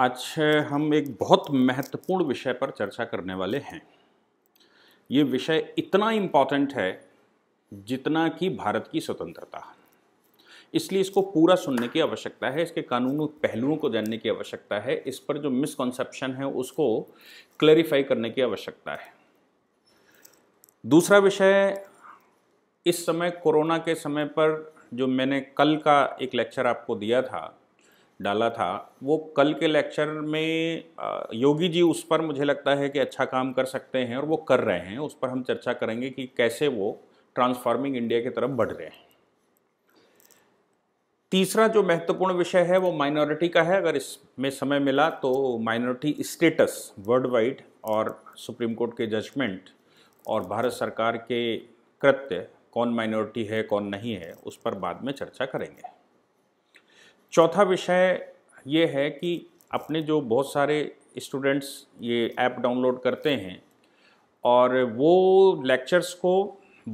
आज हम एक बहुत महत्वपूर्ण विषय पर चर्चा करने वाले हैं ये विषय इतना इम्पॉर्टेंट है जितना कि भारत की स्वतंत्रता इसलिए इसको पूरा सुनने की आवश्यकता है इसके कानूनी पहलुओं को जानने की आवश्यकता है इस पर जो मिसकॉन्सेप्शन है उसको क्लैरिफाई करने की आवश्यकता है दूसरा विषय इस समय कोरोना के समय पर जो मैंने कल का एक लेक्चर आपको दिया था डाला था वो कल के लेक्चर में योगी जी उस पर मुझे लगता है कि अच्छा काम कर सकते हैं और वो कर रहे हैं उस पर हम चर्चा करेंगे कि कैसे वो ट्रांसफॉर्मिंग इंडिया की तरफ बढ़ रहे हैं तीसरा जो महत्वपूर्ण विषय है वो माइनॉरिटी का है अगर इसमें समय मिला तो minority status world wide supreme court के जजमेंट और भारत सरकार के कृत्य कौन माइनॉरिटी है कौन नहीं है उस पर बाद में चर्चा करेंगे चौथा विषय ये है कि अपने जो बहुत सारे स्टूडेंट्स ये ऐप डाउनलोड करते हैं और वो लेक्चर्स को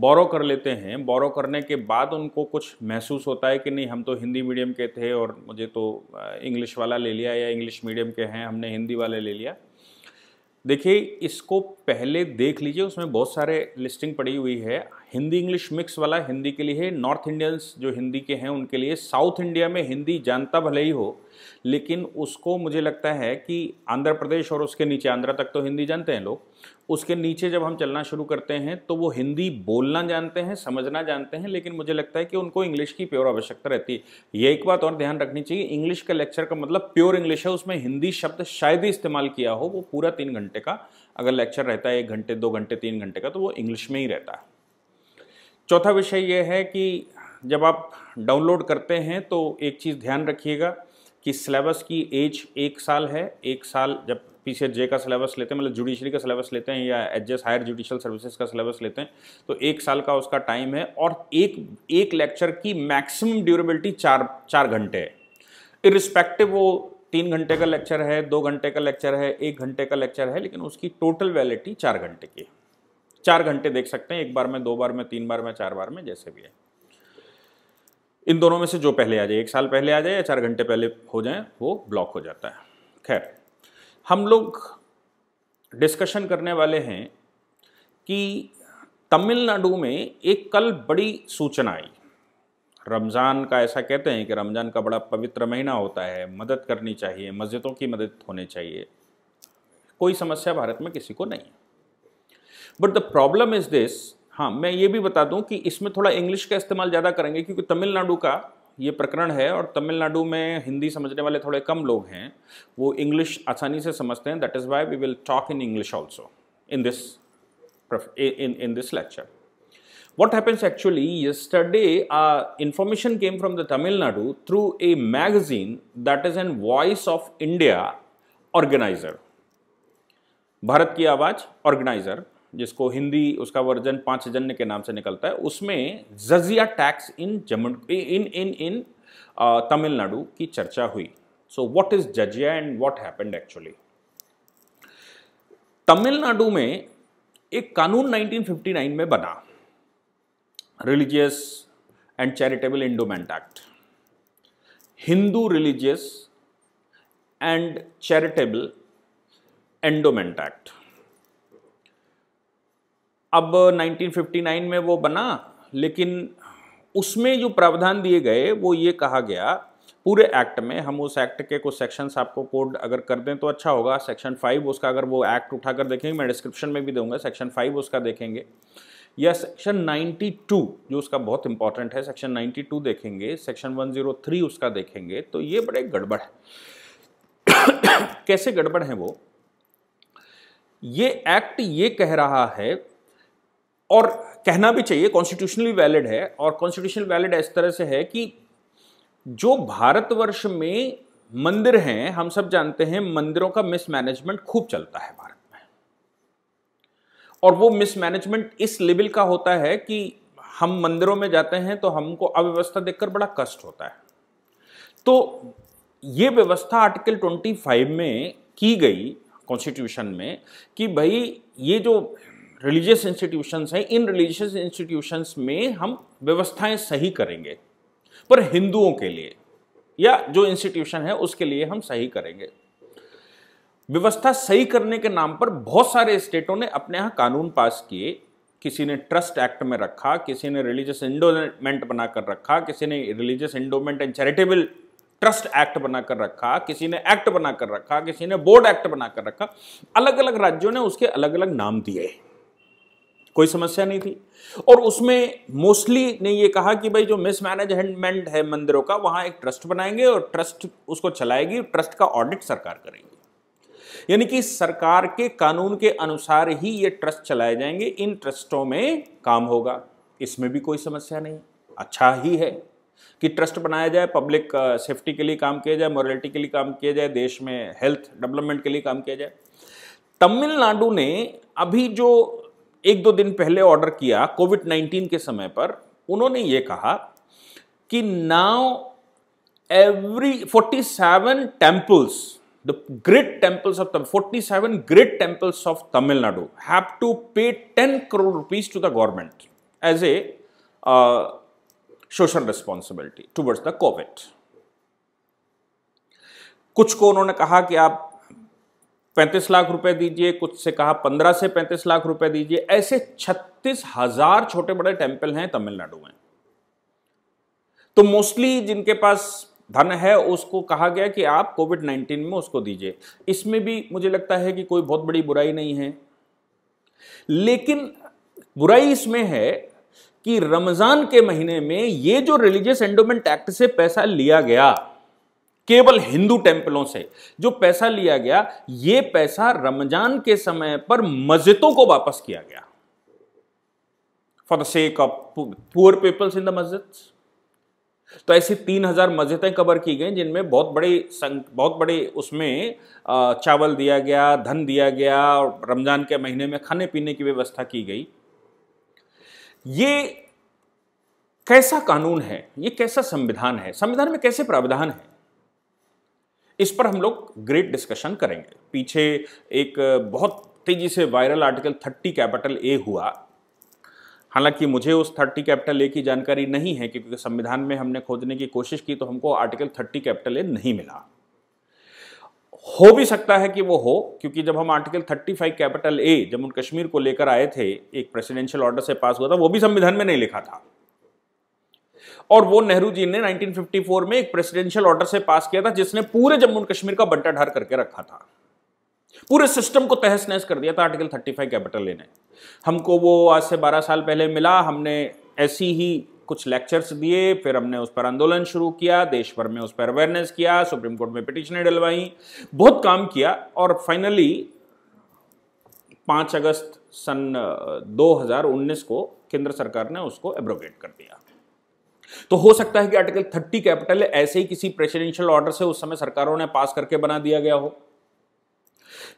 बोरो कर लेते हैं बोरो करने के बाद उनको कुछ महसूस होता है कि नहीं हम तो हिंदी मीडियम के थे और मुझे तो इंग्लिश वाला ले लिया या इंग्लिश मीडियम के हैं हमने हिंदी वाले ले लिया देखिए इसको पहले देख लीजिए उसमें बहुत सारे लिस्टिंग पड़ी हुई है हिंदी इंग्लिश मिक्स वाला हिंदी के लिए नॉर्थ इंडियंस जो हिंदी के हैं उनके लिए साउथ इंडिया में हिंदी जानता भले ही हो लेकिन उसको मुझे लगता है कि आंध्र प्रदेश और उसके नीचे आंध्र तक तो हिंदी जानते हैं लोग उसके नीचे जब हम चलना शुरू करते हैं तो वो हिंदी बोलना जानते हैं समझना जानते हैं लेकिन मुझे लगता है कि उनको इंग्लिश की प्योर आवश्यकता रहती है यह एक बात और ध्यान रखनी चाहिए इंग्लिश का लेक्चर का मतलब प्योर इंग्लिश है उसमें हिंदी शब्द शायद ही इस्तेमाल किया हो वो पूरा तीन घंटे का अगर लेक्चर रहता है एक घंटे दो घंटे तीन घंटे का तो वो इंग्लिश में ही रहता है चौथा विषय ये है कि जब आप डाउनलोड करते हैं तो एक चीज़ ध्यान रखिएगा कि सिलेबस की एज एक साल है एक साल जब पी सी जे का सिलेबस लेते हैं मतलब जुडिशरी का सिलेबस लेते हैं या H S higher judicial services का सिलेबस लेते हैं तो एक साल का उसका टाइम है और एक एक लेक्चर की मैक्सिमम ड्यूरेबिलिटी चार चार घंटे है इरिस्पेक्टिव वो तीन घंटे का लेक्चर है दो घंटे का लेक्चर है एक घंटे का लेक्चर है लेकिन उसकी टोटल वैलिडिटी चार घंटे की है चार घंटे देख सकते हैं एक बार में दो बार में तीन बार में चार बार में जैसे भी है इन दोनों में से जो पहले आ जाए एक साल पहले आ जाए या चार घंटे पहले हो जाए वो ब्लॉक हो जाता है खैर हम लोग डिस्कशन करने वाले हैं कि तमिलनाडु में एक कल बड़ी सूचना आई रमज़ान का ऐसा कहते हैं कि रमज़ान का बड़ा पवित्र महीना होता है मदद करनी चाहिए मस्जिदों की मदद होनी चाहिए कोई समस्या भारत में किसी को नहीं है but the problem is this हाँ मैं ये भी बता दूं कि इसमें थोड़ा इंग्लिश का इस्तेमाल ज़्यादा करेंगे क्योंकि तमिलनाडु का ये प्रकरण है और तमिलनाडु में हिंदी समझने वाले थोड़े कम लोग हैं वो इंग्लिश आसानी से समझते हैं that is why we will talk in English also in this in in this lecture what happens actually ये uh, information came from the Tamil Nadu through a magazine that is an voice of India organiser Bharat की आवाज organiser जिसको हिंदी उसका version पांच जन्य के नाम से निकलता है उसमें जजिया tax in Jammu in in in Tamil Nadu की चर्चा हुई सो व्हाट इज जजिया and what happened actually Tamil Nadu में एक कानून 1959 में बना religious and charitable endowment act Hindu religious and charitable endowment act अब 1959 में वो बना लेकिन उसमें जो प्रावधान दिए गए वो ये कहा गया पूरे एक्ट में हम उस एक्ट के कुछ सेक्शंस आपको कोड अगर कर दें तो अच्छा होगा सेक्शन फाइव उसका अगर वो एक्ट उठाकर देखेंगे मैं डिस्क्रिप्शन में भी दूंगा सेक्शन फाइव उसका देखेंगे या सेक्शन 92 जो उसका बहुत इंपॉर्टेंट है सेक्शन 92 देखेंगे सेक्शन 103 उसका देखेंगे तो ये बड़े गड़बड़ है कैसे गड़बड़ है वो ये एक्ट ये कह रहा है और कहना भी चाहिए कॉन्स्टिट्यूशनली वैलिड है और कॉन्स्टिट्यूशनल वैलिड इस तरह से है कि जो भारतवर्ष में मंदिर हैं हम सब जानते हैं मंदिरों का मिसमैनेजमेंट खूब चलता है भारत में और वो मिसमैनेजमेंट इस लेवल का होता है कि हम मंदिरों में जाते हैं तो हमको अव्यवस्था देखकर बड़ा कष्ट होता है तो ये व्यवस्था आर्टिकल 25 में की गई कॉन्स्टिट्यूशन में कि भाई ये जो रिलीजियस इंस्टीट्यूशंस हैं इन रिलीजियस इंस्टीट्यूशंस में हम व्यवस्थाएं सही करेंगे पर हिंदुओं के लिए या जो इंस्टीट्यूशन है उसके लिए हम सही करेंगे व्यवस्था सही करने के नाम पर बहुत सारे स्टेटों ने अपने यहाँ कानून पास किए किसी ने ट्रस्ट एक्ट में रखा किसी ने रिलीजियस इंडोमेंट बनाकर रखा किसी ने religious endowment and charitable trust act बनाकर रखा किसी ने एक्ट बनाकर रखा किसी ने बोर्ड एक्ट बनाकर रखा अलग अलग राज्यों ने उसके अलग अलग नाम दिए कोई समस्या नहीं थी और उसमें मोस्टली ने ये कहा कि भाई जो मिसमैनेजमेंट है मंदिरों का वहां एक ट्रस्ट बनाएंगे और ट्रस्ट उसको चलाएगी ट्रस्ट का ऑडिट सरकार करेगी यानी कि सरकार के कानून के अनुसार ही ये ट्रस्ट चलाए जाएंगे इन ट्रस्टों में काम होगा इसमें भी कोई समस्या नहीं अच्छा ही है कि ट्रस्ट बनाया जाए पब्लिक सेफ्टी uh, के लिए काम किया जाए मॉरलिटी के लिए काम किया जाए देश में हेल्थ डेवलपमेंट के लिए काम किया जाए तमिलनाडु ने अभी जो एक दो दिन पहले ऑर्डर किया कोविड 19 के समय पर उन्होंने ये कहा कि now every forty seven temples the great temples of forty seven great temples of Tamil Nadu have to pay ten crore rupees to the government as a social responsibility towards the covid कुछ को उन्होंने कहा कि आप पैंतीस लाख रुपए दीजिए कुछ से कहा पंद्रह से पैंतीस लाख रुपए दीजिए ऐसे छत्तीस हजार छोटे बड़े टेम्पल हैं तमिलनाडु में तो मोस्टली जिनके पास धन है उसको कहा गया कि आप कोविड नाइन्टीन में उसको दीजिए इसमें भी मुझे लगता है कि कोई बहुत बड़ी बुराई नहीं है लेकिन बुराई इसमें है कि रमजान के महीने में ये जो रिलीजियस एंडोमेंट एक्ट से पैसा लिया गया केवल हिंदू टेम्पलों से जो पैसा लिया गया ये पैसा रमजान के समय पर मस्जिदों को वापस किया गया for the sake of poor peoples in the मस्जिद तो ऐसी तीन हजार मस्जिदें कवर की गई जिनमें बहुत बड़े बहुत बड़े उसमें चावल दिया गया धन दिया गया और रमजान के महीने में खाने पीने की व्यवस्था की गई ये कैसा कानून है ये कैसा संविधान है संविधान में कैसे प्रावधान है इस पर हम लोग ग्रेट डिस्कशन करेंगे पीछे एक बहुत तेजी से viral article thirty capital A हुआ हालांकि मुझे उस थर्टी कैपिटल ए की जानकारी नहीं है क्योंकि संविधान में हमने खोजने की कोशिश की तो हमको आर्टिकल थर्टी कैपिटल ए नहीं मिला हो भी सकता है कि वो हो क्योंकि जब हम article 35 capital A Jammu Kashmir को लेकर आए थे एक प्रेसिडेंशियल ऑर्डर से पास हुआ था वो भी संविधान में नहीं लिखा था और वो नेहरू जी ने 1954 में एक प्रेसिडेंशियल ऑर्डर से पास किया था जिसने पूरे जम्मू कश्मीर का बंटा ढार करके रखा था पूरे सिस्टम को तहस नहस कर दिया था आर्टिकल 35 फाइव कैपिटल लेने हमको वो आज से 12 साल पहले मिला हमने ऐसी ही कुछ लेक्चर्स दिए फिर हमने उस पर आंदोलन शुरू किया देश भर में उस पर अवेयरनेस किया सुप्रीम कोर्ट में पिटिशनें डलवाई बहुत काम किया और फाइनली 5 अगस्त सन 2019 को केंद्र सरकार ने उसको एब्रोगेट कर दिया तो हो सकता है कि आर्टिकल थर्टी कैपिटल ऐसे ही किसी प्रेसिडेंशियल ऑर्डर से उस समय सरकारों ने पास करके बना दिया गया हो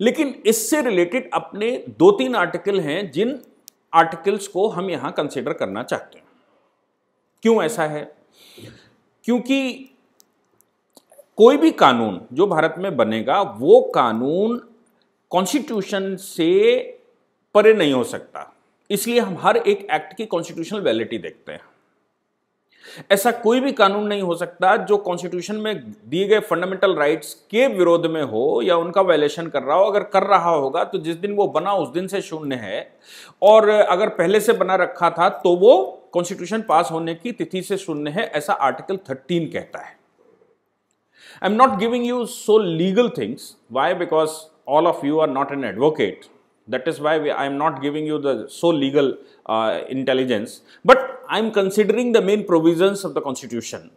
लेकिन इससे रिलेटेड अपने दो तीन आर्टिकल हैं जिन आर्टिकल्स को हम यहां कंसिडर करना चाहते हैं क्यों ऐसा है क्योंकि कोई भी कानून जो भारत में बनेगा वो कानून कॉन्स्टिट्यूशन से परे नहीं हो सकता इसलिए हम हर एक एक्ट की कॉन्स्टिट्यूशनल वैलिटी देखते हैं ऐसा कोई भी कानून नहीं हो सकता जो कॉन्स्टिट्यूशन में दिए गए फंडामेंटल राइट्स के विरोध में हो या उनका वायलेशन कर रहा हो अगर कर रहा होगा तो जिस दिन वो बना उस दिन से शून्य है और अगर पहले से बना रखा था तो वो कॉन्स्टिट्यूशन पास होने की तिथि से शून्य है ऐसा आर्टिकल थर्टीन कहता है I am not giving you so legal things why because all of you are not an advocate That is why I am not giving you the so legal uh, intelligence, but I am considering the main provisions of the constitution.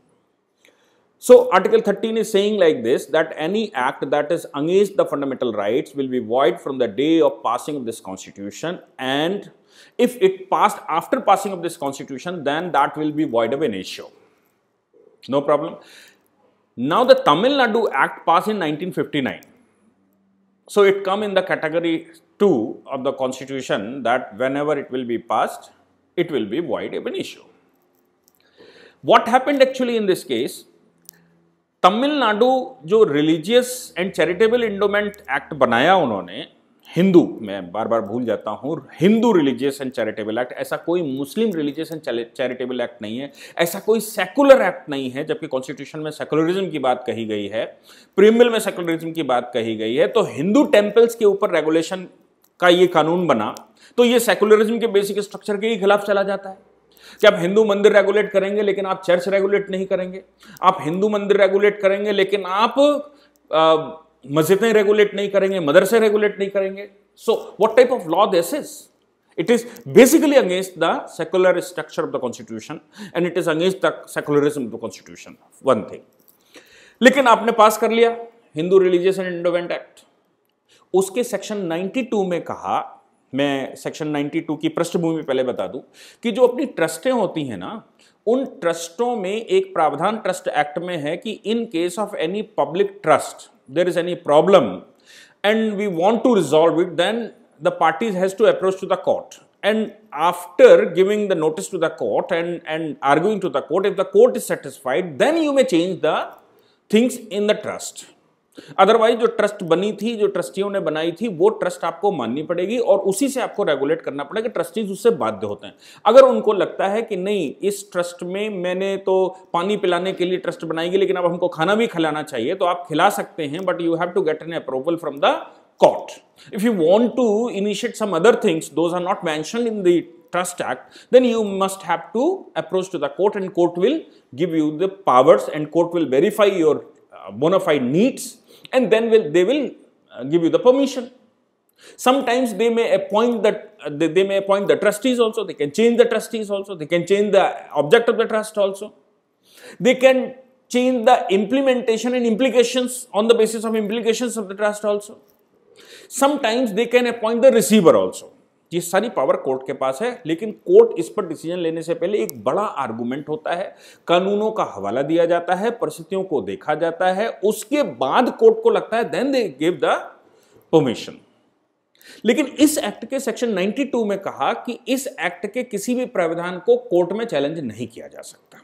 So, Article 13 is saying like this that any act that is against the fundamental rights will be void from the day of passing of this constitution and if it passed after passing of this constitution then that will be void of an issue. No problem. Now, the Tamil Nadu Act passed in 1959 so it come in the category 2 of the constitution that whenever it will be passed, it will be void ab issue. What happened actually in this case? Tamil Nadu, जो religious and charitable endowment act, banaya unhone. Hindu मैं बार बार भूल जाता हूँ Hindu religious and charitable act ऐसा कोई Muslim religious and charitable act नहीं है ऐसा कोई सेकुलर एक्ट नहीं है जबकि कॉन्स्टिट्यूशन में सेकुलरिज्म की बात कही गई है प्रीमियल में सेकुलरिज्म की बात कही गई है तो हिंदू टेम्पल्स के ऊपर रेगुलेशन का ये कानून बना तो ये सेकुलरिज्म के बेसिक स्ट्रक्चर के ही खिलाफ चला जाता है कि आप हिंदू मंदिर रेगुलेट करेंगे लेकिन आप चर्च रेगुलेट नहीं करेंगे आप हिंदू मंदिर रेगुलेट करेंगे लेकिन आप मस्जिदें रेगुलेट नहीं करेंगे मदरसे रेगुलेट नहीं करेंगे so what type of law this is it is basically against the secular structure of the constitution and it is against the secularism of the constitution one thing लेकिन आपने पास कर लिया Hindu religious and endowment act उसके section 92 में कहा मैं section 92 की पृष्ठभूमि पहले बता दूं कि जो अपनी ट्रस्टें होती हैं ना उन ट्रस्टों में एक प्रावधान ट्रस्ट एक्ट में है कि in case of any public trust there is any problem and we want to resolve it, then the parties has to approach to the court. And after giving the notice to the court and, and arguing to the court, if the court is satisfied, then you may change the things in the trust. Otherwise जो trust बनी थी जो ट्रस्टियों ने बनाई थी वो trust आपको माननी पड़ेगी और उसी से आपको रेगुलेट करना पड़ेगा ट्रस्टीज उससे बाध्य होते हैं अगर उनको लगता है कि नहीं इस ट्रस्ट में मैंने तो पानी पिलाने के लिए ट्रस्ट बनाएगी लेकिन अब हमको खाना भी खिलाना चाहिए तो आप खिला सकते हैं but you have to get an approval from the court if you want to initiate some other things those are not मैं in the trust act then you must have to approach to the court and court will give you the powers and court will verify your bona fide needs and then will, they will uh, give you the permission. Sometimes they may appoint that uh, they, they may appoint the trustees also. They can change the trustees also. They can change the object of the trust also. They can change the implementation and implications on the basis of implications of the trust also. Sometimes they can appoint the receiver also. ये सारी power court के पास है लेकिन court इस पर decision लेने से पहले एक बड़ा आर्गूमेंट होता है कानूनों का हवाला दिया जाता है परिस्थितियों को देखा जाता है उसके बाद कोर्ट को लगता है then they give the permission लेकिन इस एक्ट के सेक्शन 92 में कहा कि इस एक्ट के किसी भी प्राविधान को कोर्ट में चैलेंज नहीं किया जा सकता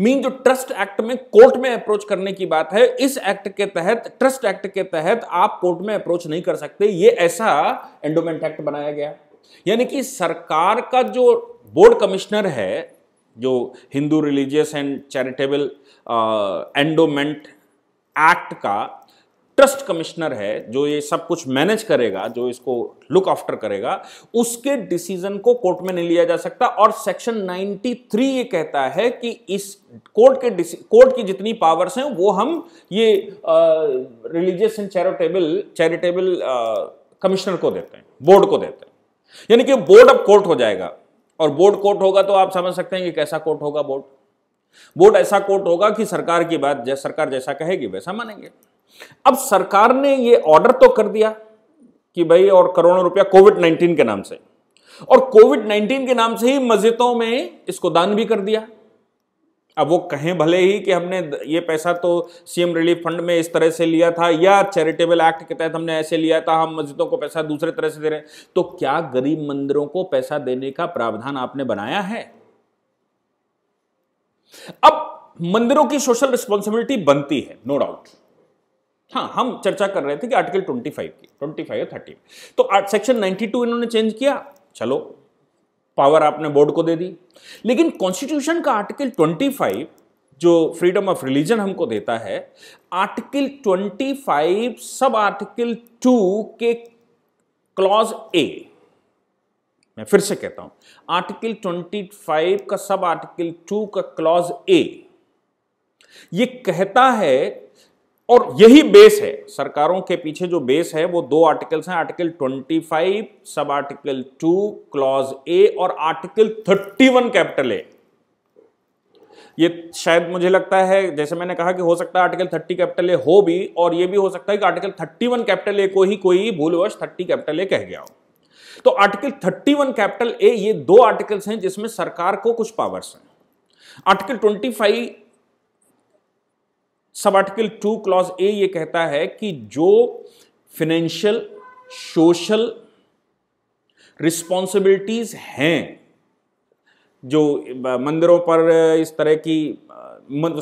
मीन जो ट्रस्ट एक्ट में कोर्ट में अप्रोच करने की बात है इस एक्ट के तहत ट्रस्ट एक्ट के तहत आप कोर्ट में अप्रोच नहीं कर सकते ये ऐसा एंडोमेंट एक्ट बनाया गया यानी कि सरकार का जो बोर्ड कमिश्नर है जो Hindu religious and charitable endowment act का ट्रस्ट कमिश्नर है जो ये सब कुछ मैनेज करेगा जो इसको लुक आफ्टर करेगा उसके डिसीजन को कोर्ट में नहीं लिया जा सकता और सेक्शन 93 ये कहता है कि इस कोर्ट के कोर्ट की जितनी पावर्स हैं वो हम ये religious and charitable charitable commissioner को देते हैं बोर्ड को देते हैं यानी कि बोर्ड अब कोर्ट हो जाएगा और बोर्ड कोर्ट होगा तो आप समझ सकते हैं कि कैसा कोर्ट होगा बोर्ड बोर्ड ऐसा कोर्ट होगा कि सरकार की बात जैसा सरकार जैसा कहेगी वैसा मानेंगे अब सरकार ने ये ऑर्डर तो कर दिया कि भाई और करोड़ों रुपया कोविड नाइन्टीन के नाम से और कोविड नाइन्टीन के नाम से ही मस्जिदों में इसको दान भी कर दिया अब वो कहें भले ही कि हमने ये पैसा तो सीएम रिलीफ फंड में इस तरह से लिया था या चैरिटेबल एक्ट के तहत हमने ऐसे लिया था हम मस्जिदों को पैसा दूसरे तरह से दे रहे हैं तो क्या गरीब मंदिरों को पैसा देने का प्रावधान आपने बनाया है अब मंदिरों की सोशल रिस्पॉन्सिबिलिटी बनती है नो no डाउट हाँ हम चर्चा कर रहे थे कि आर्टिकल 25 की 25 और थर्टी तो सेक्शन 92 इन्होंने चेंज किया चलो पावर आपने बोर्ड को दे दी लेकिन कॉन्स्टिट्यूशन का आर्टिकल 25 जो फ्रीडम ऑफ रिलीजन हमको देता है आर्टिकल 25 सब आर्टिकल 2 के क्लॉज ए मैं फिर से कहता हूं आर्टिकल 25 का सब आर्टिकल 2 का क्लॉज ए ये कहता है और यही बेस है सरकारों के पीछे जो बेस है वो दो आर्टिकल्स हैं article 25 sub article 2 clause A और आर्टिकल 31 कैपिटल ए ये शायद मुझे लगता है जैसे मैंने कहा कि हो सकता है आर्टिकल 30 कैपिटल ए हो भी और ये भी हो सकता है कि आर्टिकल 31 कैपिटल ए को ही कोई भूलवश 30 कैपिटल ए कह गया हो तो आर्टिकल 31 कैपिटल ए ये दो आर्टिकल्स हैं जिसमें सरकार को कुछ पावर्स हैं article 25 sub article two clause A ये कहता है कि जो फिनेंशियल सोशल रिस्पॉन्सिबिलिटीज हैं जो मंदिरों पर इस तरह की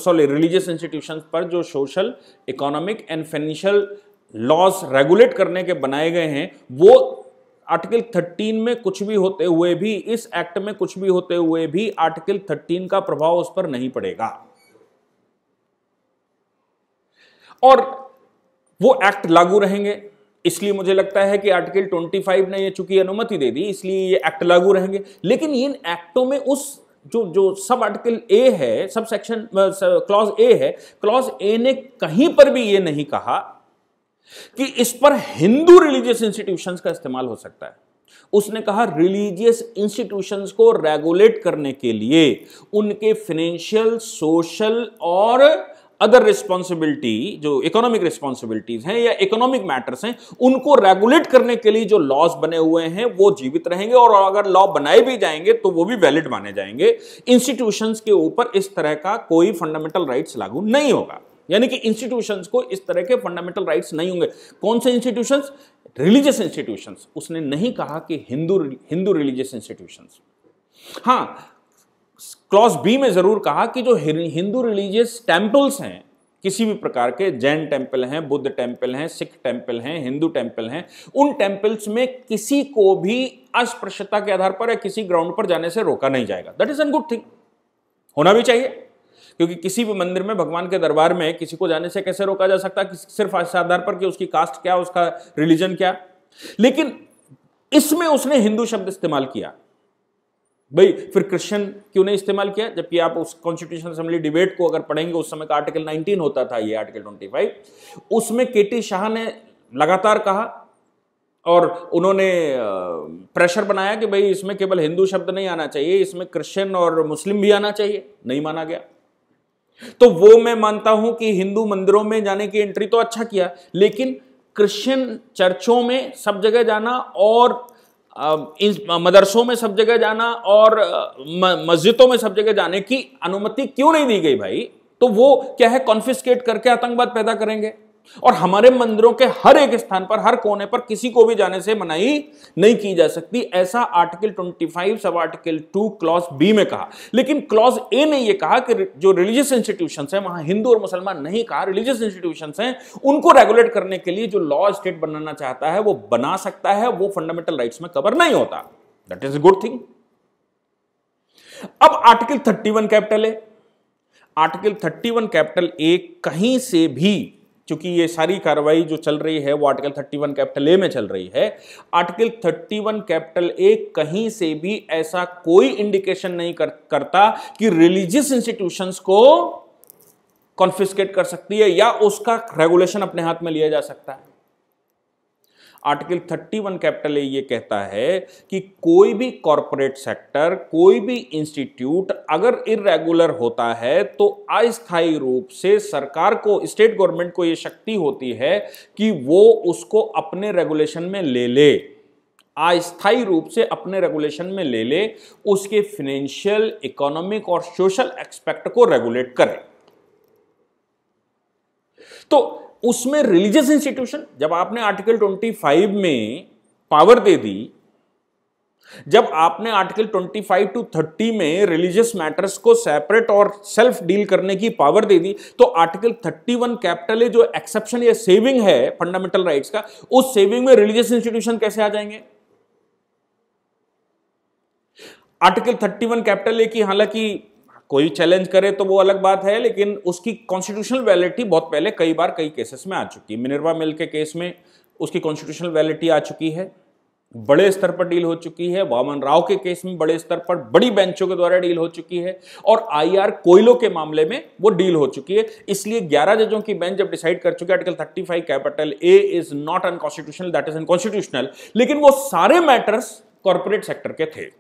सॉरी रिलीजियस इंस्टीट्यूशन पर जो social economic and financial laws regulate करने के बनाए गए हैं वो आर्टिकल 13 में कुछ भी होते हुए भी इस एक्ट में कुछ भी होते हुए भी आर्टिकल 13 का प्रभाव उस पर नहीं पड़ेगा और वो एक्ट लागू रहेंगे इसलिए मुझे लगता है कि आर्टिकल 25 ने ये चुकी अनुमति दे दी इसलिए ये एक्ट लागू रहेंगे लेकिन इन एक्टों में उस जो जो सब आर्टिकल ए है सब सेक्शन क्लॉज ए है क्लॉज ए ने कहीं पर भी ये नहीं कहा कि इस पर हिंदू रिलीजियस इंस्टीट्यूशंस का इस्तेमाल हो सकता है उसने कहा रिलीजियस इंस्टीट्यूशंस को रेगुलेट करने के लिए उनके फाइनेंशियल सोशल और अदर रिस्पॉन्सिबिलिटी जो इकोनॉमिक रिस्पॉन्सिबिलिटीज हैं या इकोनॉमिक मैटर्स हैं उनको रेगुलेट करने के लिए जो लॉज बने हुए हैं वो जीवित रहेंगे और अगर लॉ बनाए भी जाएंगे तो वो भी वैलिड माने जाएंगे इंस्टीट्यूशन के ऊपर इस तरह का कोई फंडामेंटल राइट लागू नहीं होगा यानी कि इंस्टीट्यूशन को इस तरह के फंडामेंटल राइट नहीं होंगे कौन से इंस्टीट्यूशन रिलीजियस इंस्टीट्यूशन उसने नहीं कहा कि हिंदू हिंदू रिलीजियस इंस्टीट्यूशन हाँ क्लॉस बी में जरूर कहा कि जो हिंदू रिलीजियस टेम्पल्स हैं किसी भी प्रकार के जैन टेम्पल हैं बुद्ध टेम्पल हैं सिख टेम्पल हैं हिंदू टेम्पल हैं उन टेम्पल्स में किसी को भी अस्पृश्यता के आधार पर या किसी ग्राउंड पर जाने से रोका नहीं जाएगा that is an good thing होना भी चाहिए क्योंकि किसी भी मंदिर में भगवान के दरबार में किसी को जाने से कैसे रोका जा सकता है सिर्फ इस आधार पर कि उसकी कास्ट क्या उसका रिलीजन क्या लेकिन इसमें उसने हिंदू शब्द इस्तेमाल किया भाई फिर क्रिश्चियन क्यों नहीं इस्तेमाल किया जबकि आप उस कॉन्स्टिट्यूशन असेंबली डिबेट को अगर पढ़ेंगे उस समय का आर्टिकल 19 होता था ये आर्टिकल 25 उसमें के टी शाह ने लगातार कहा और उन्होंने प्रेशर बनाया कि भाई इसमें केवल हिंदू शब्द नहीं आना चाहिए इसमें क्रिश्चियन और मुस्लिम भी आना चाहिए नहीं माना गया तो वो मैं मानता हूं कि हिंदू मंदिरों में जाने की एंट्री तो अच्छा किया लेकिन क्रिश्चियन चर्चों में सब जगह जाना और इन मदरसों में सब जगह जाना और मस्जिदों में सब जगह जाने की अनुमति क्यों नहीं दी गई भाई तो वो क्या है कॉन्फिस्केट करके आतंकवाद पैदा करेंगे और हमारे मंदिरों के हर एक स्थान पर हर कोने पर किसी को भी जाने से मनाही नहीं की जा सकती ऐसा article 25 sub article 2 clause B में कहा लेकिन क्लॉज ए ने यह कहा कि जो रिलीजियस इंस्टीट्यूशन है वहां हिंदू और मुसलमान नहीं कहा रिलीजियस इंस्टीट्यूशन है उनको रेगुलेट करने के लिए जो लॉ स्टेट बनाना चाहता है वो बना सकता है वो फंडामेंटल राइट्स में कवर नहीं होता that is a good thing अब आर्टिकल थर्टी कैपिटल है आर्टिकल 31 कैपिटल ए कहीं से भी क्योंकि ये सारी कार्रवाई जो चल रही है वो आर्टिकल 31 कैपिटल ए में चल रही है आर्टिकल 31 कैपिटल ए कहीं से भी ऐसा कोई इंडिकेशन नहीं कर, करता कि रिलीजियस इंस्टीट्यूशंस को कॉन्फिस्केट कर सकती है या उसका रेगुलेशन अपने हाथ में लिया जा सकता है आर्टिकल 31 कैपिटल ए ये कहता है कि कोई भी कॉरपोरेट सेक्टर कोई भी इंस्टीट्यूट अगर इरेगुलर होता है तो अस्थायी रूप से सरकार को स्टेट गवर्नमेंट को ये शक्ति होती है कि वो उसको अपने रेगुलेशन में ले ले अस्थायी रूप से अपने रेगुलेशन में ले ले उसके फिनेंशियल इकोनॉमिक और सोशल एक्सपेक्ट को रेगुलेट करे तो उसमें रिलीजियस इंस्टीट्यूशन जब आपने आर्टिकल 25 में पावर दे दी जब आपने आर्टिकल 25 टू 30 में रिलीजियस मैटर्स को सेपरेट और सेल्फ डील करने की पावर दे दी तो आर्टिकल 31 कैपिटल जो एक्सेप्शन या सेविंग है फंडामेंटल राइट्स का उस सेविंग में रिलीजियस इंस्टीट्यूशन कैसे आ जाएंगे आर्टिकल 31 कैपिटल ए की हालांकि कोई चैलेंज करे तो वो अलग बात है लेकिन उसकी कॉन्स्टिट्यूशनल वैलिडिटी बहुत पहले कई बार कई केसेस में आ चुकी है मिनरवा मिल के केस में उसकी कॉन्स्टिट्यूशनल वैलिडिटी आ चुकी है बड़े स्तर पर डील हो चुकी है वामन राव के केस में बड़े स्तर पर बड़ी बेंचों के द्वारा डील हो चुकी है और आईआर कोयलो के मामले में वो डील हो चुकी है इसलिए 11 जजों की बेंच जब डिसाइड कर चुकी है article 35 capital A is not unconstitutional that is unconstitutional लेकिन वो सारे मैटर्स कॉरपोरेट सेक्टर के थे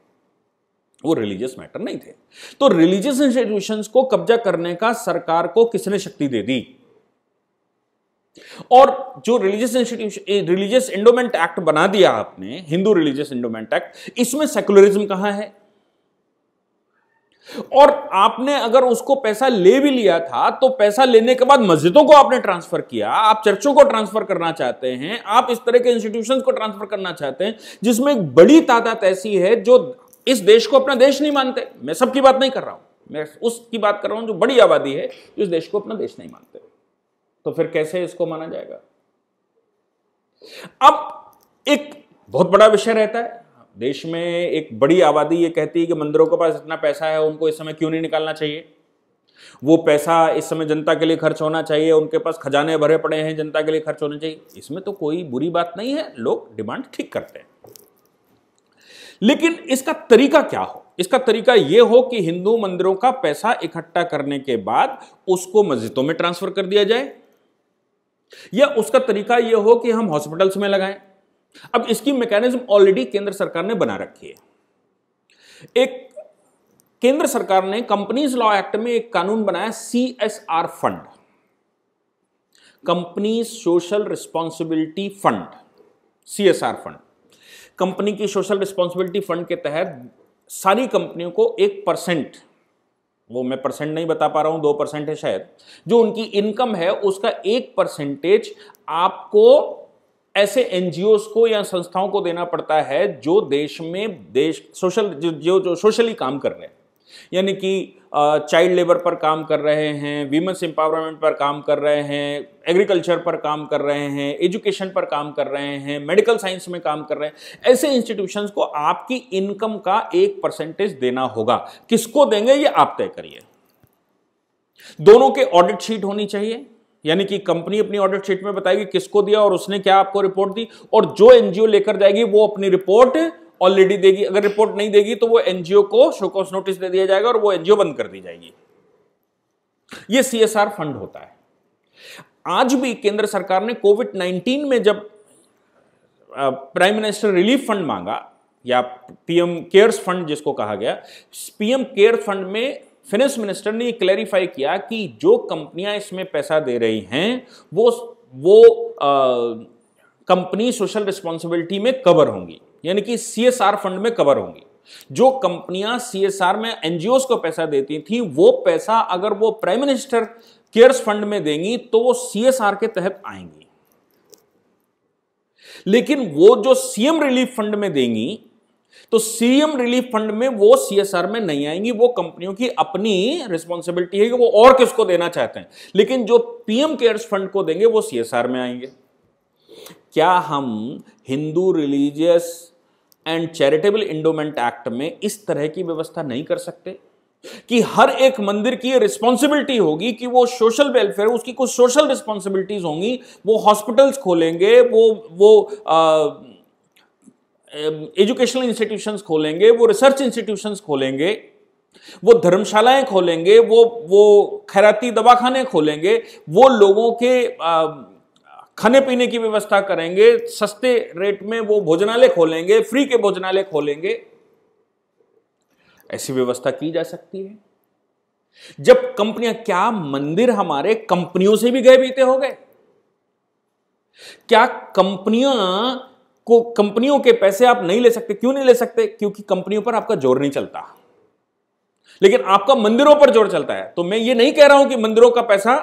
वो रिलीजियस मैटर नहीं थे तो रिलीजियस इंस्टीट्यूशन को कब्जा करने का सरकार को किसने शक्ति दे दी और जो religious institution religious endowment act बना दिया आपने हिंदू रिलीजियस इंडोमेंट एक्ट इसमें सेकुलरिज्म कहां है और आपने अगर उसको पैसा ले भी लिया था तो पैसा लेने के बाद मस्जिदों को आपने ट्रांसफर किया आप चर्चों को ट्रांसफर करना चाहते हैं आप इस तरह के इंस्टीट्यूशंस को ट्रांसफर करना चाहते हैं जिसमें एक बड़ी तादाद ऐसी है जो इस देश को अपना देश नहीं मानते मैं सबकी बात नहीं कर रहा हूं मैं उसकी बात कर रहा हूं जो बड़ी आबादी है इस देश को अपना देश नहीं मानते तो फिर कैसे इसको माना जाएगा अब एक बहुत बड़ा विषय रहता है देश में एक बड़ी आबादी ये कहती है कि मंदिरों के पास इतना पैसा है उनको इस समय क्यों नहीं निकालना चाहिए वो पैसा इस समय जनता के लिए खर्च होना चाहिए उनके पास खजाने भरे पड़े हैं जनता के लिए खर्च होने चाहिए इसमें तो कोई बुरी बात नहीं है लोग डिमांड ठीक करते हैं लेकिन इसका तरीका क्या हो इसका तरीका यह हो कि हिंदू मंदिरों का पैसा इकट्ठा करने के बाद उसको मस्जिदों में ट्रांसफर कर दिया जाए या उसका तरीका यह हो कि हम हॉस्पिटल्स में लगाएं अब इसकी मैकेनिज्म ऑलरेडी केंद्र सरकार ने बना रखी है एक केंद्र सरकार ने कंपनीज लॉ एक्ट में एक कानून बनाया C S R fund companies social responsibility fund C S R fund company की सोशल रिस्पॉन्सिबिलिटी फंड के तहत सारी कंपनियों को एक परसेंट वो मैं परसेंट नहीं बता पा रहा हूं दो परसेंट है शायद जो उनकी इनकम है उसका एक परसेंटेज आपको ऐसे एनजीओ को या संस्थाओं को देना पड़ता है जो देश में देश सोशल जो जो सोशली काम कर रहे हैं यानी कि चाइल्ड लेबर पर काम कर रहे हैं वीमेंस एम्पावरमेंट पर काम कर रहे हैं एग्रीकल्चर पर काम कर रहे हैं एजुकेशन पर काम कर रहे हैं मेडिकल साइंस में काम कर रहे हैं ऐसे इंस्टीट्यूशंस को आपकी इनकम का एक परसेंटेज देना होगा किसको देंगे ये आप तय करिए दोनों के ऑडिट शीट होनी चाहिए यानी कि कंपनी अपनी ऑडिट शीट में बताएगी किसको दिया और उसने क्या आपको रिपोर्ट दी और जो एनजीओ लेकर जाएगी वो अपनी रिपोर्ट ऑलरेडी देगी अगर रिपोर्ट नहीं देगी तो वो एनजीओ को शोकॉस नोटिस दे दिया जाएगा और वो एनजीओ बंद कर दी जाएगी ये सीएसआर फंड होता है आज भी केंद्र सरकार ने कोविड 19 में जब प्राइम मिनिस्टर रिलीफ फंड मांगा या पीएम केयर्स फंड जिसको कहा गया पीएम केयर फंड में फाइनेंस मिनिस्टर ने क्लैरिफाई किया कि जो कंपनियां इसमें पैसा दे रही हैं वो वो कंपनी सोशल रिस्पॉन्सिबिलिटी में कवर होंगी यानी कि सीएसआर फंड में कवर होंगी जो कंपनियां सीएसआर में एनजीओ को पैसा देती थी वो पैसा अगर वो प्राइम मिनिस्टर केयर्स फंड में देंगी तो वो सीएसआर के तहत आएंगी लेकिन वो जो सीएम रिलीफ फंड में देंगी तो सीएम रिलीफ फंड में वो सीएसआर में नहीं आएंगी वो कंपनियों की अपनी रिस्पॉन्सिबिलिटी है कि वो और किसको देना चाहते हैं लेकिन जो पीएम केयर्स फंड को देंगे वो सीएसआर में आएंगे क्या हम Hindu religious and charitable endowment act में इस तरह की व्यवस्था नहीं कर सकते कि हर एक मंदिर की रिस्पॉन्सिबिलिटी होगी कि वो सोशल वेलफेयर उसकी कुछ सोशल रिस्पॉन्सिबिलिटीज होंगी वो हॉस्पिटल्स खोलेंगे वो वो एजुकेशनल इंस्टीट्यूशंस खोलेंगे वो रिसर्च इंस्टीट्यूशंस खोलेंगे वो धर्मशालाएं खोलेंगे वो वो खैराती दवाखाने खोलेंगे वो लोगों के आ, खाने पीने की व्यवस्था करेंगे सस्ते रेट में वो भोजनालय खोलेंगे फ्री के भोजनालय खोलेंगे ऐसी व्यवस्था की जा सकती है जब कंपनियां क्या मंदिर हमारे कंपनियों से भी गए बीते हो गए क्या कंपनियां को कंपनियों के पैसे आप नहीं ले सकते क्यों नहीं ले सकते क्योंकि कंपनियों पर आपका जोर नहीं चलता लेकिन आपका मंदिरों पर जोर चलता है तो मैं ये नहीं कह रहा हूं कि मंदिरों का पैसा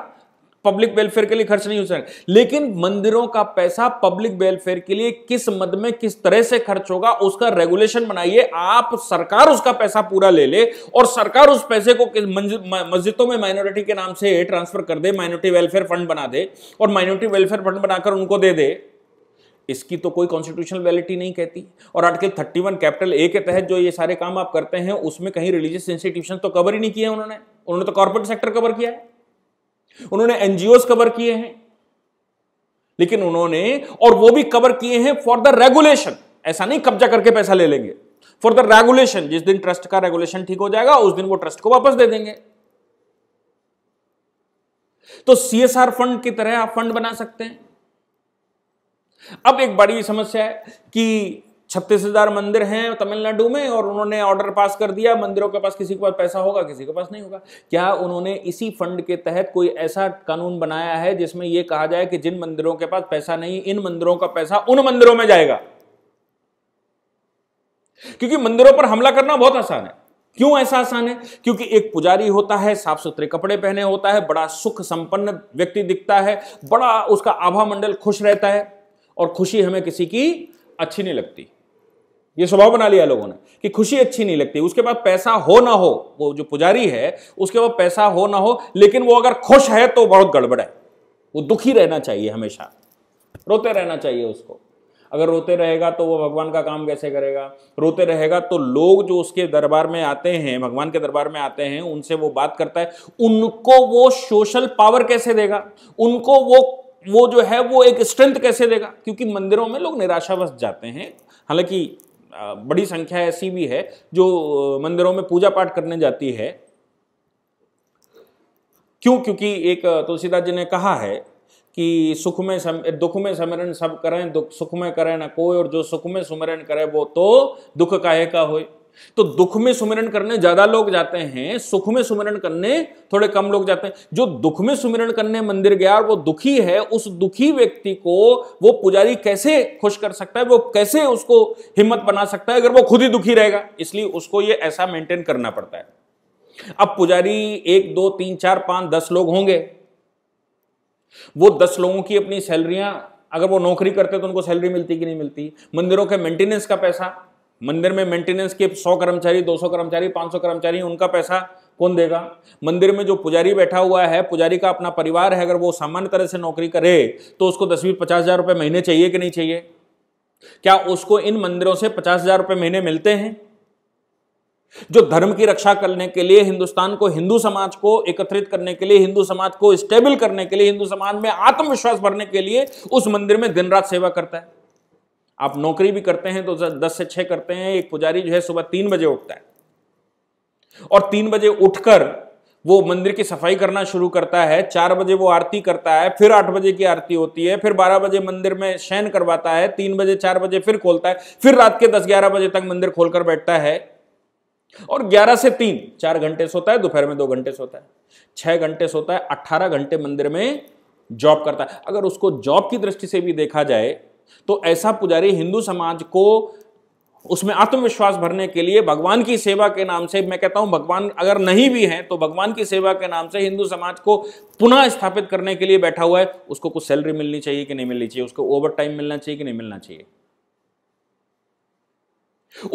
पब्लिक वेलफेयर के लिए खर्च नहीं हो सकेगा लेकिन मंदिरों का पैसा पब्लिक वेलफेयर के लिए किस मद में किस तरह से खर्च होगा उसका रेगुलेशन बनाइए आप सरकार उसका पैसा पूरा ले ले और सरकार उस पैसे को मस्जिदों में माइनॉरिटी के नाम से ट्रांसफर कर दे माइनॉरिटी वेलफेयर फंड बना दे और माइनॉरिटी वेलफेयर फंड बनाकर उनको दे दे इसकी तो कोई कॉन्स्टिट्यूशनल वैलिटी नहीं कहती और आर्टिकल 31 कैपिटल ए के तहत जो ये सारे काम आप करते हैं उसमें कहीं रिलीजियस इंस्टीट्यूशन तो कवर ही नहीं किए उन्होंने उन्होंने तो कॉर्पोरेट सेक्टर कवर किया है उन्होंने एनजीओ कवर किए हैं लेकिन उन्होंने और वो भी कवर किए हैं फॉर द रेगुलेशन ऐसा नहीं कब्जा करके पैसा ले लेंगे फॉर द रेगुलेशन जिस दिन ट्रस्ट का रेगुलेशन ठीक हो जाएगा उस दिन वो ट्रस्ट को वापस दे देंगे तो सीएसआर फंड की तरह आप फंड बना सकते हैं अब एक बड़ी समस्या है कि छत्तीस हजार मंदिर हैं तमिलनाडु में और उन्होंने ऑर्डर पास कर दिया मंदिरों के पास किसी के पास पैसा होगा किसी के पास नहीं होगा क्या उन्होंने इसी फंड के तहत कोई ऐसा कानून बनाया है जिसमें यह कहा जाए कि जिन मंदिरों के पास पैसा नहीं इन मंदिरों का पैसा उन मंदिरों में जाएगा क्योंकि मंदिरों पर हमला करना बहुत आसान है क्यों ऐसा आसान है क्योंकि एक पुजारी होता है साफ सुथरे कपड़े पहने होता है बड़ा सुख संपन्न व्यक्ति दिखता है बड़ा उसका आभा मंडल खुश रहता है और खुशी हमें किसी की अच्छी नहीं लगती ये स्वभाव बना लिया लोगों ने कि खुशी अच्छी नहीं लगती उसके पास पैसा हो ना हो वो जो पुजारी है उसके पास पैसा हो ना हो लेकिन वो अगर खुश है तो बहुत गड़बड़ है वो दुखी रहना चाहिए हमेशा रोते रहना चाहिए उसको अगर रोते रहेगा तो वो भगवान का काम कैसे करेगा रोते रहेगा तो लोग जो उसके दरबार में आते हैं भगवान के दरबार में आते हैं उनसे वो बात करता है उनको वो सोशल पावर कैसे देगा उनको वो वो जो है वो एक स्ट्रेंथ कैसे देगा क्योंकि मंदिरों में लोग निराशावश जाते हैं हालांकि बड़ी संख्या ऐसी भी है जो मंदिरों में पूजा पाठ करने जाती है क्यों क्योंकि एक तुलसीदास जी ने कहा है कि सुख में सम, दुख में समरण सब करें दुख सुख में करें ना कोई और जो सुख में सुमरण करे वो तो दुख काहे का हो तो दुख में सुमिरन करने ज्यादा लोग जाते हैं सुख में सुमिरन करने थोड़े कम लोग जाते हैं जो दुख में सुमिरन करने मंदिर गया और वो दुखी है उस दुखी व्यक्ति को वो पुजारी कैसे खुश कर सकता है वो कैसे उसको हिम्मत बना सकता है अगर वो खुद ही दुखी रहेगा इसलिए उसको ये ऐसा मेंटेन करना पड़ता है अब पुजारी एक दो तीन चार पांच दस लोग होंगे वो दस लोगों की अपनी सैलरियां अगर वो नौकरी करते तो उनको सैलरी मिलती कि नहीं मिलती मंदिरों के मेंटेनेंस का पैसा मंदिर में मेंटेनेंस के 100 कर्मचारी 200 कर्मचारी 500 कर्मचारी उनका पैसा कौन देगा मंदिर में जो पुजारी बैठा हुआ है पुजारी का अपना परिवार है अगर वो सामान्य तरह से नौकरी करे तो उसको दस बीस पचास हजार रुपये महीने चाहिए कि नहीं चाहिए क्या उसको इन मंदिरों से पचास हजार रुपये महीने मिलते हैं जो धर्म की रक्षा करने के लिए हिंदुस्तान को हिंदू समाज को एकत्रित करने के लिए हिंदू समाज को स्टेबल करने के लिए हिंदू समाज में आत्मविश्वास भरने के लिए उस मंदिर में दिन रात सेवा करता है आप नौकरी भी करते हैं तो दस से छह करते हैं एक पुजारी जो है सुबह तीन बजे उठता है और तीन बजे उठकर वो मंदिर की सफाई करना शुरू करता है चार बजे वो आरती करता है फिर आठ बजे की आरती होती है फिर बारह बजे मंदिर में शयन करवाता है तीन बजे चार बजे फिर खोलता है फिर रात के दस ग्यारह बजे तक मंदिर खोलकर बैठता है और ग्यारह से तीन चार घंटे सोता है दोपहर में दो घंटे सोता है छह घंटे सोता है अट्ठारह घंटे मंदिर में जॉब करता है अगर उसको जॉब की दृष्टि से भी देखा जाए तो ऐसा पुजारी हिंदू समाज को उसमें आत्मविश्वास भरने के लिए भगवान की सेवा के नाम से मैं कहता हूं भगवान अगर नहीं भी है तो भगवान की सेवा के नाम से हिंदू समाज को पुनः स्थापित करने के लिए बैठा हुआ है उसको कुछ सैलरी मिलनी चाहिए कि नहीं मिलनी चाहिए उसको ओवर टाइम मिलना चाहिए कि नहीं मिलना चाहिए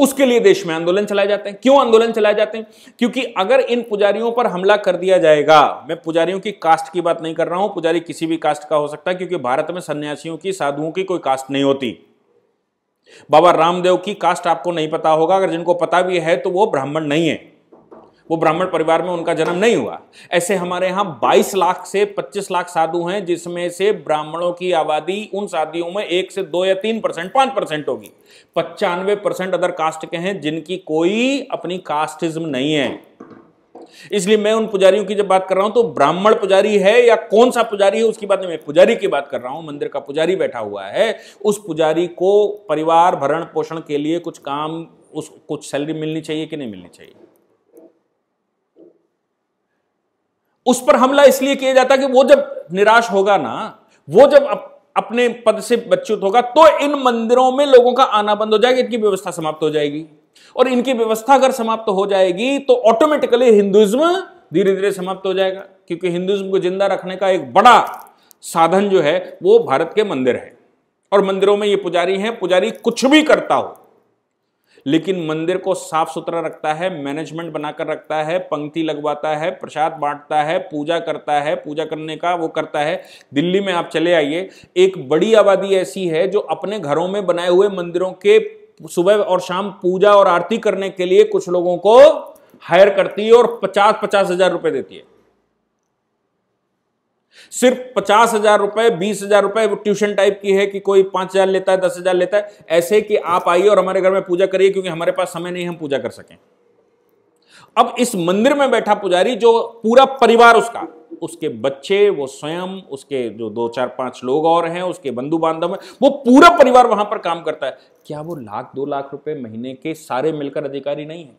उसके लिए देश में आंदोलन चलाए जाते हैं क्यों आंदोलन चलाए जाते हैं क्योंकि अगर इन पुजारियों पर हमला कर दिया जाएगा मैं पुजारियों की कास्ट की बात नहीं कर रहा हूं पुजारी किसी भी कास्ट का हो सकता है क्योंकि भारत में सन्यासियों की साधुओं की कोई कास्ट नहीं होती बाबा रामदेव की कास्ट आपको नहीं पता होगा अगर जिनको पता भी है तो वो ब्राह्मण नहीं है वो ब्राह्मण परिवार में उनका जन्म नहीं हुआ ऐसे हमारे यहाँ 22 लाख से 25 लाख साधु हैं जिसमें से ब्राह्मणों की आबादी उन शादियों में एक से दो या तीन परसेंट पांच परसेंट होगी पचानवे परसेंट अदर कास्ट के हैं जिनकी कोई अपनी कास्टिज्म नहीं है इसलिए मैं उन पुजारियों की जब बात कर रहा हूं तो ब्राह्मण पुजारी है या कौन सा पुजारी है उसकी बात नहीं मैं पुजारी की बात कर रहा हूं मंदिर का पुजारी बैठा हुआ है उस पुजारी को परिवार भरण पोषण के लिए कुछ काम उस कुछ सैलरी मिलनी चाहिए कि नहीं मिलनी चाहिए उस पर हमला इसलिए किया जाता कि वो जब निराश होगा ना वो जब अप, अपने पद से बच्चुत होगा तो इन मंदिरों में लोगों का आना बंद हो जाएगा इनकी व्यवस्था समाप्त हो जाएगी और इनकी व्यवस्था अगर समाप्त हो जाएगी तो ऑटोमेटिकली हिंदुइज्म धीरे धीरे समाप्त हो जाएगा क्योंकि हिंदुइज्म को जिंदा रखने का एक बड़ा साधन जो है वो भारत के मंदिर है और मंदिरों में ये पुजारी हैं पुजारी कुछ भी करता हो लेकिन मंदिर को साफ सुथरा रखता है मैनेजमेंट बनाकर रखता है पंक्ति लगवाता है प्रसाद बांटता है पूजा करता है पूजा करने का वो करता है दिल्ली में आप चले आइए एक बड़ी आबादी ऐसी है जो अपने घरों में बनाए हुए मंदिरों के सुबह और शाम पूजा और आरती करने के लिए कुछ लोगों को हायर करती है और पचास पचास हजार रुपए देती है सिर्फ पचास हजार रुपए बीस हजार रुपए ट्यूशन टाइप की है कि कोई पांच हजार लेता है दस हजार लेता है ऐसे कि आप आइए और हमारे घर में पूजा करिए क्योंकि हमारे पास समय नहीं हम पूजा कर सकें अब इस मंदिर में बैठा पुजारी जो पूरा परिवार उसका उसके बच्चे वो स्वयं उसके जो दो चार पांच लोग और हैं उसके बंधु बांधव हैं वो पूरा परिवार वहां पर काम करता है क्या वो लाख दो लाख रुपए महीने के सारे मिलकर अधिकारी नहीं है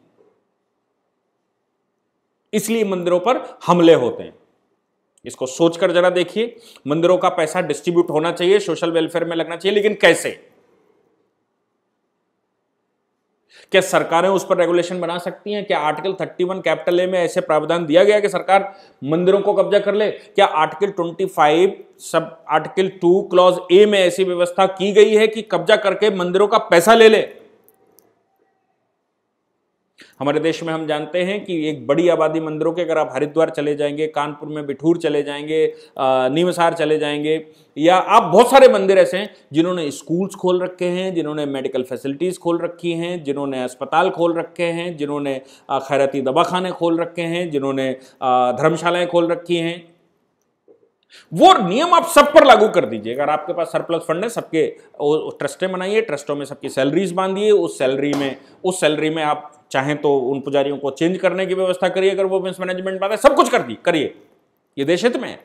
इसलिए मंदिरों पर हमले होते हैं इसको सोचकर जरा देखिए मंदिरों का पैसा डिस्ट्रीब्यूट होना चाहिए सोशल वेलफेयर में लगना चाहिए लेकिन कैसे क्या सरकारें उस पर रेगुलेशन बना सकती हैं क्या आर्टिकल 31 कैपिटल ए में ऐसे प्रावधान दिया गया कि सरकार मंदिरों को कब्जा कर ले क्या article 25 sub article 2 clause A में ऐसी व्यवस्था की गई है कि कब्जा करके मंदिरों का पैसा ले ले हमारे देश में हम जानते हैं कि एक बड़ी आबादी मंदिरों के अगर आप हरिद्वार चले जाएंगे कानपुर में बिठूर चले जाएंगे नीमसार चले जाएंगे या आप बहुत सारे मंदिर ऐसे हैं जिन्होंने स्कूल्स खोल रखे हैं जिन्होंने मेडिकल फैसिलिटीज़ खोल रखी हैं जिन्होंने अस्पताल खोल रखे हैं जिन्होंने खैरती दवाखाने खोल रखे हैं जिन्होंने धर्मशालाएँ खोल रखी हैं वो नियम आप सब पर लागू कर दीजिए अगर आपके पास सरप्लस फंड है सबके ट्रस्टें बनाइए ट्रस्टों में सबकी सैलरीज बांधिए उस सैलरी में उस सैलरी में आप चाहें तो उन पुजारियों को चेंज करने की व्यवस्था करिए अगर वो वेस्ट मैनेजमेंट बात है सब कुछ कर दी करिए ये देश हित में है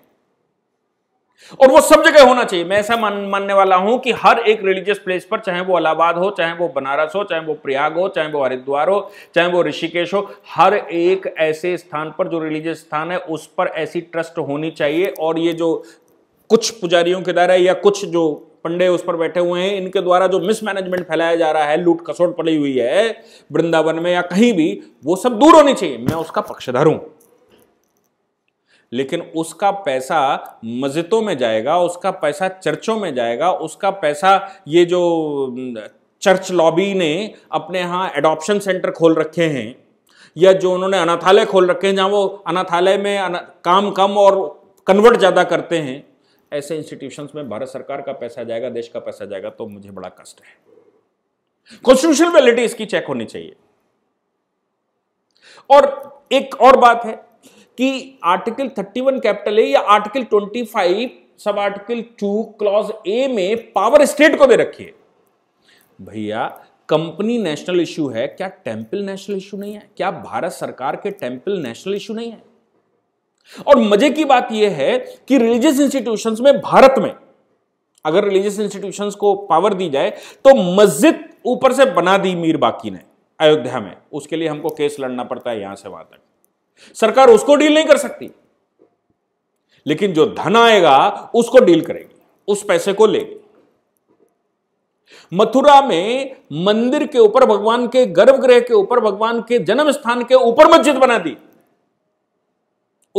और वो सब जगह होना चाहिए मैं ऐसा मान मानने वाला हूं कि हर एक रिलीजियस प्लेस पर चाहे वो इलाहाबाद हो चाहे वो बनारस हो चाहे वो प्रयाग हो चाहे वो हरिद्वार हो चाहे वो ऋषिकेश हो हर एक ऐसे स्थान पर जो रिलीजियस स्थान है उस पर ऐसी ट्रस्ट होनी चाहिए और ये जो कुछ पुजारियों के द्वारा या कुछ जो पंडे उस पर बैठे हुए हैं इनके द्वारा जो मिसमैनेजमेंट फैलाया जा रहा है लूट कसोट पड़ी हुई है वृंदावन में या कहीं भी वो सब दूर होनी चाहिए मैं उसका पक्षधर हूं लेकिन उसका पैसा मस्जिदों में जाएगा उसका पैसा चर्चों में जाएगा उसका पैसा ये जो चर्च लॉबी ने अपने यहाँ एडॉप्शन सेंटर खोल रखे हैं या जो उन्होंने अनाथालय खोल रखे हैं जहाँ वो अनाथालय में अना, काम कम और कन्वर्ट ज़्यादा करते हैं ऐसे इंस्टीट्यूशंस में भारत सरकार का पैसा जाएगा देश का पैसा जाएगा तो मुझे बड़ा कष्ट है कॉन्स्टिट्यूशनल वैलिडिटी इसकी चेक होनी चाहिए और एक और बात है कि आर्टिकल 31 कैपिटल ए या article 25 sub article 2 clause A में पावर स्टेट को दे रखिए भैया कंपनी नेशनल इश्यू है क्या टेम्पल नेशनल इश्यू नहीं है क्या भारत सरकार के टेम्पल नेशनल इश्यू नहीं है और मजे की बात यह है कि रिलीजियस इंस्टीट्यूशंस में भारत में अगर रिलीजियस इंस्टीट्यूशंस को पावर दी जाए तो मस्जिद ऊपर से बना दी मीर बाकी ने अयोध्या में उसके लिए हमको केस लड़ना पड़ता है यहां से वहां तक सरकार उसको डील नहीं कर सकती लेकिन जो धन आएगा उसको डील करेगी उस पैसे को लेगी मथुरा में मंदिर के ऊपर भगवान के गर्भगृह के ऊपर भगवान के जन्म स्थान के ऊपर मस्जिद बना दी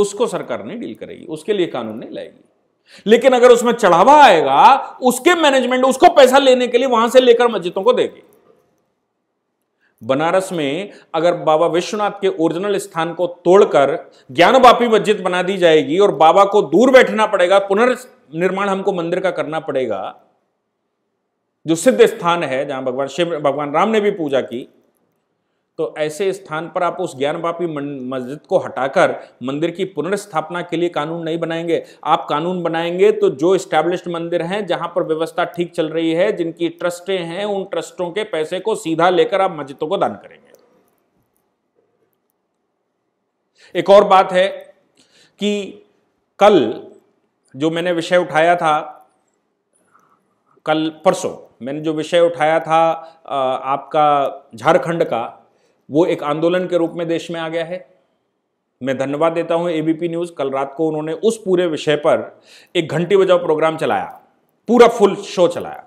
उसको सरकार नहीं डील करेगी उसके लिए कानून नहीं लाएगी लेकिन अगर उसमें चढ़ावा आएगा उसके मैनेजमेंट उसको पैसा लेने के लिए वहां से लेकर मस्जिदों को देगी बनारस में अगर बाबा विश्वनाथ के ओरिजिनल स्थान को तोड़कर ज्ञानवापी मस्जिद बना दी जाएगी और बाबा को दूर बैठना पड़ेगा पुनर्निर्माण हमको मंदिर का करना पड़ेगा जो सिद्ध स्थान है जहां भगवान शिव भगवान राम ने भी पूजा की तो ऐसे स्थान पर आप उस ज्ञानवापी मस्जिद को हटाकर मंदिर की पुनर्स्थापना के लिए कानून नहीं बनाएंगे आप कानून बनाएंगे तो जो स्टैब्लिश्ड मंदिर हैं जहां पर व्यवस्था ठीक चल रही है जिनकी ट्रस्टें हैं उन ट्रस्टों के पैसे को सीधा लेकर आप मस्जिदों को दान करेंगे एक और बात है कि कल जो मैंने विषय उठाया था कल परसों मैंने जो विषय उठाया था आपका झारखंड का वो एक आंदोलन के रूप में देश में आ गया है मैं धन्यवाद देता हूं एबीपी न्यूज कल रात को उन्होंने उस पूरे विषय पर एक घंटी बजाओ प्रोग्राम चलाया पूरा फुल शो चलाया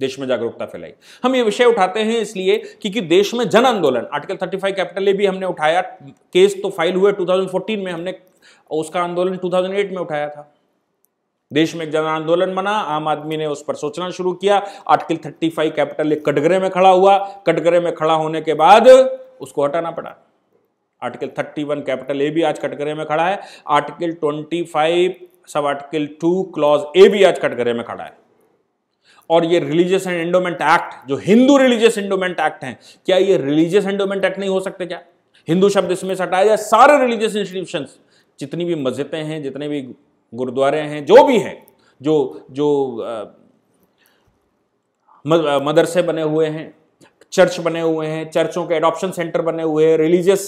देश में जागरूकता फैलाई हम ये विषय उठाते हैं इसलिए क्योंकि देश में जन आंदोलन आर्टिकल 35 कैपिटल ए भी हमने उठाया केस तो फाइल हुए 2014 में हमने उसका आंदोलन 2008 में उठाया था देश में एक जन आंदोलन बना आम आदमी ने उस पर सोचना शुरू किया आर्टिकल 35 कैपिटल ए कटघरे में खड़ा हुआ कटघरे में खड़ा होने के बाद उसको हटाना पड़ा आर्टिकल 31 कैपिटल ए भी आज कटघरे में खड़ा है article 25 sub article two clause A भी आज कटघरे में खड़ा है और ये रिलीजियस एंड एंडोमेंट एक्ट जो हिंदू रिलीजियस एंडोमेंट एक्ट है क्या ये रिलीजियस एंडोमेंट एक्ट नहीं हो सकते क्या हिंदू शब्द इसमें से हटाया जाए सारे रिलीजियस इंस्टीट्यूशन जितनी भी मस्जिदें हैं जितने भी गुरुद्वारे हैं जो भी हैं जो जो मदरसे बने हुए हैं चर्च बने हुए हैं चर्चों के एडॉप्शन सेंटर बने हुए हैं रिलीजियस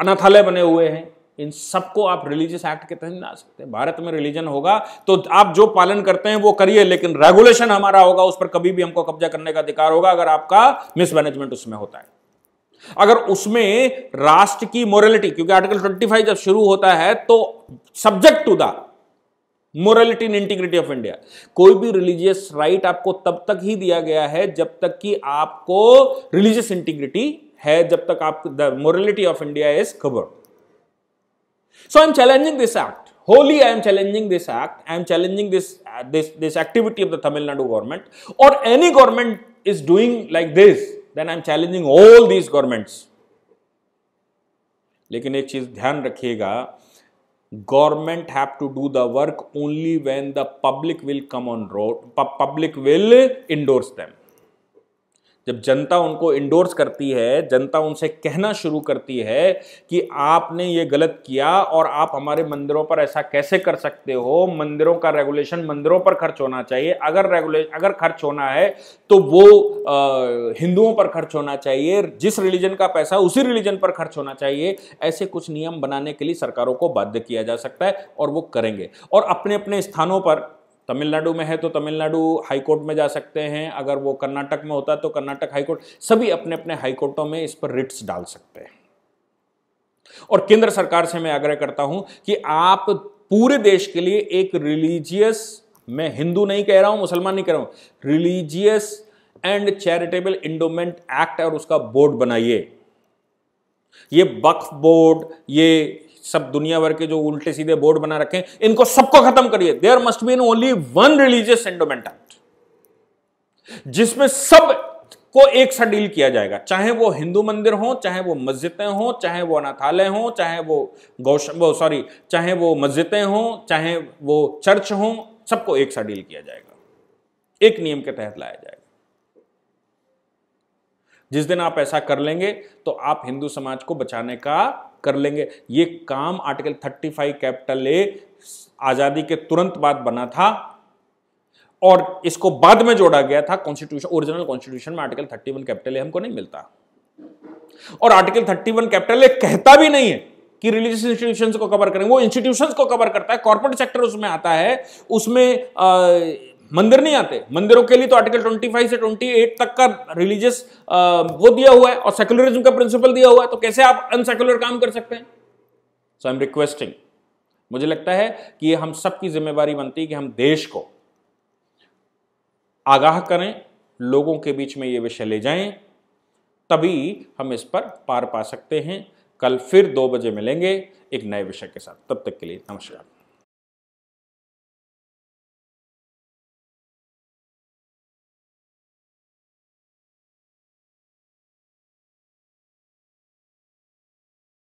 अनाथालय बने हुए हैं इन सबको आप रिलीजियस एक्ट के तहत ला सकते हैं भारत में रिलीजन होगा तो आप जो पालन करते हैं वो करिए लेकिन रेगुलेशन हमारा होगा उस पर कभी भी हमको कब्जा करने का अधिकार होगा अगर आपका मिसमैनेजमेंट उसमें होता है अगर उसमें राष्ट्र की मोरलिटी क्योंकि आर्टिकल 25 जब शुरू होता है तो subject to the morality in integrity of India कोई भी रिलीजियस राइट आपको तब तक ही दिया गया है जब तक कि आपको रिलीजियस इंटीग्रिटी है जब तक आप the morality of India is covered so I am challenging this act wholly I am challenging this act I am challenging this this activity of the Tamil Nadu government और any government is doing like this then I am challenging all these governments लेकिन एक चीज ध्यान रखिएगा government have to do the work only when the public will come on road public will endorse them जब जनता उनको endorse करती है जनता उनसे कहना शुरू करती है कि आपने ये गलत किया और आप हमारे मंदिरों पर ऐसा कैसे कर सकते हो मंदिरों का रेगुलेशन मंदिरों पर खर्च होना चाहिए अगर रेगुलेशन अगर खर्च होना है तो वो हिंदुओं पर खर्च होना चाहिए जिस रिलीजन का पैसा उसी रिलीजन पर खर्च होना चाहिए ऐसे कुछ नियम बनाने के लिए सरकारों को बाध्य किया जा सकता है और वो करेंगे और अपने अपने स्थानों पर तमिलनाडु में है तो तमिलनाडु हाईकोर्ट में जा सकते हैं अगर वो कर्नाटक में होता है तो कर्नाटक हाईकोर्ट सभी अपने अपने हाईकोर्टों में इस पर रिट्स डाल सकते हैं और केंद्र सरकार से मैं आग्रह करता हूं कि आप पूरे देश के लिए एक रिलीजियस मैं हिंदू नहीं कह रहा हूं मुसलमान नहीं कह रहा हूं religious and charitable endowment act और उसका बोर्ड बनाइए ये वक्फ बोर्ड ये सब दुनिया भर के जो उल्टे सीधे बोर्ड बना रखे इनको सबको खत्म करिए there must be only one religious endowment act जिसमें सब को एक सा डील किया जाएगा चाहे वो हिंदू मंदिर हो चाहे वो मस्जिदें हो चाहे वो अनाथालय हो चाहे वो गौश सॉरी चाहे वो मस्जिदें हों चाहे वो चर्च हो सबको एक सा डील किया जाएगा एक नियम के तहत लाया जाएगा जिस दिन आप ऐसा कर लेंगे तो आप हिंदू समाज को बचाने का कर लेंगे ये काम आर्टिकल 35 कैपिटल ए आज़ादी के तुरंत बाद बना था और इसको बाद में जोड़ा गया था कॉन्स्टिट्यूशन ओरिजिनल कॉन्स्टिट्यूशन में आर्टिकल 31 कैपिटल ए हमको नहीं मिलता और आर्टिकल 31 कैपिटल ए कहता भी नहीं है कि रिलीजियस इंस्टीट्यूशंस को कवर करेंगे वो इंस्टीट्यूशंस को कवर करता है कॉर्पोरेट सेक्टर उसमें आता है उसमें आ, मंदिर नहीं आते मंदिरों के लिए तो आर्टिकल 25 से 28 तक का रिलीजियस वो दिया हुआ है और सेकुलरिज्म का प्रिंसिपल दिया हुआ है तो कैसे आप अनसेक्युलर काम कर सकते हैं सो आई एम रिक्वेस्टिंग मुझे लगता है कि ये हम सबकी जिम्मेवारी बनती है कि हम देश को आगाह करें लोगों के बीच में ये विषय ले जाएं तभी हम इस पर पार पा सकते हैं कल फिर दो बजे मिलेंगे एक नए विषय के साथ तब तक के लिए नमस्कार